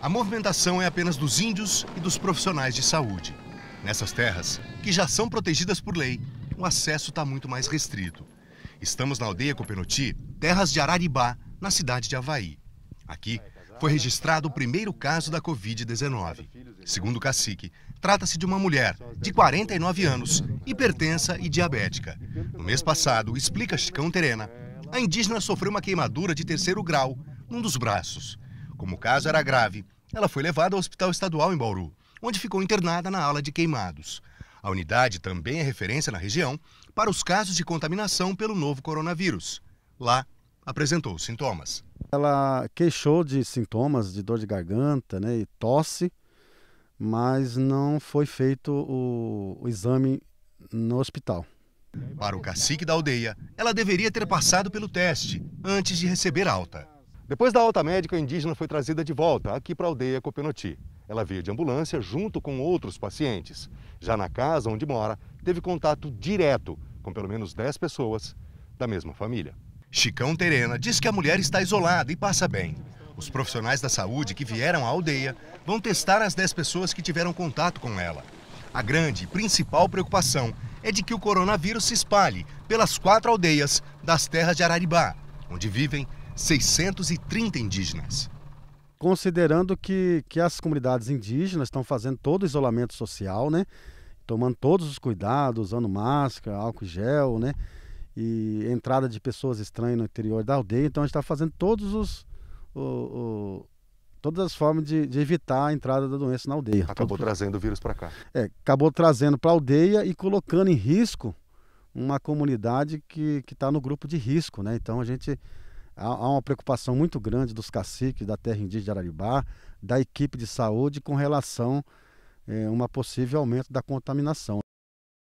A movimentação é apenas dos índios e dos profissionais de saúde. Nessas terras, que já são protegidas por lei, o acesso está muito mais restrito. Estamos na aldeia Copenoti, terras de Araribá, na cidade de Havaí. Aqui foi registrado o primeiro caso da Covid-19. Segundo o cacique, trata-se de uma mulher de 49 anos, hipertensa e diabética. No mês passado, explica Chicão Terena, a indígena sofreu uma queimadura de terceiro grau num dos braços. Como o caso era grave, ela foi levada ao Hospital Estadual em Bauru, onde ficou internada na ala de queimados. A unidade também é referência na região para os casos de contaminação pelo novo coronavírus. Lá, apresentou sintomas. Ela queixou de sintomas de dor de garganta né, e tosse, mas não foi feito o, o exame no hospital. Para o cacique da aldeia, ela deveria ter passado pelo teste antes de receber alta. Depois da alta médica, a indígena foi trazida de volta aqui para a aldeia Copenoti. Ela veio de ambulância junto com outros pacientes. Já na casa onde mora, teve contato direto com pelo menos 10 pessoas da mesma família. Chicão Terena diz que a mulher está isolada e passa bem. Os profissionais da saúde que vieram à aldeia vão testar as 10 pessoas que tiveram contato com ela. A grande e principal preocupação é de que o coronavírus se espalhe pelas quatro aldeias das terras de Araribá, onde vivem 630 indígenas. Considerando que, que as comunidades indígenas estão fazendo todo o isolamento social, né? Tomando todos os cuidados, usando máscara, álcool gel, né? E entrada de pessoas estranhas no interior da aldeia. Então a gente está fazendo todos os, o, o, todas as formas de, de, evitar a entrada da doença na aldeia. Acabou Todo... Então, trazendo o vírus para cá. É, acabou trazendo para a aldeia e colocando em risco uma comunidade que está no grupo de risco, né? Então a gente há, há uma preocupação muito grande dos caciques da terra indígena de Araribá, da equipe de saúde com relação eh, a é, um possível aumento da contaminação.